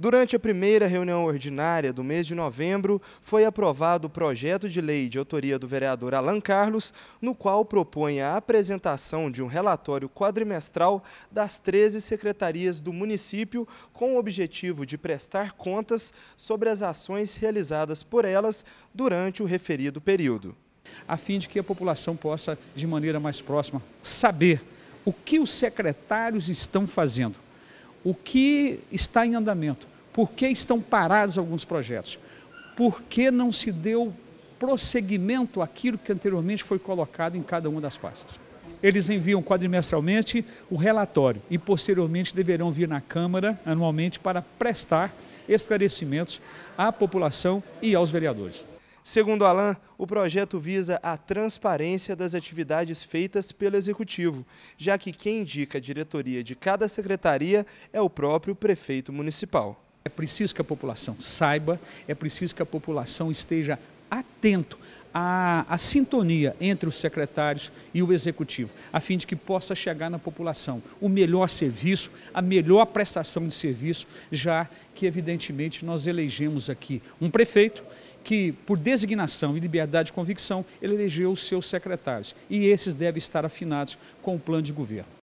Durante a primeira reunião ordinária do mês de novembro, foi aprovado o projeto de lei de autoria do vereador Alan Carlos, no qual propõe a apresentação de um relatório quadrimestral das 13 secretarias do município, com o objetivo de prestar contas sobre as ações realizadas por elas durante o referido período. A fim de que a população possa, de maneira mais próxima, saber o que os secretários estão fazendo o que está em andamento, por que estão parados alguns projetos, por que não se deu prosseguimento àquilo que anteriormente foi colocado em cada uma das pastas. Eles enviam quadrimestralmente o relatório e, posteriormente, deverão vir na Câmara anualmente para prestar esclarecimentos à população e aos vereadores. Segundo Alain, o projeto visa a transparência das atividades feitas pelo Executivo, já que quem indica a diretoria de cada secretaria é o próprio prefeito municipal. É preciso que a população saiba, é preciso que a população esteja atento à, à, sintonia entre os secretários e o executivo, a fim de que possa chegar na população o melhor serviço, a melhor prestação de serviço, já que, evidentemente, nós elegemos aqui um prefeito que, por designação e liberdade de convicção, ele elegeu os seus secretários. E esses devem estar afinados com o plano de governo.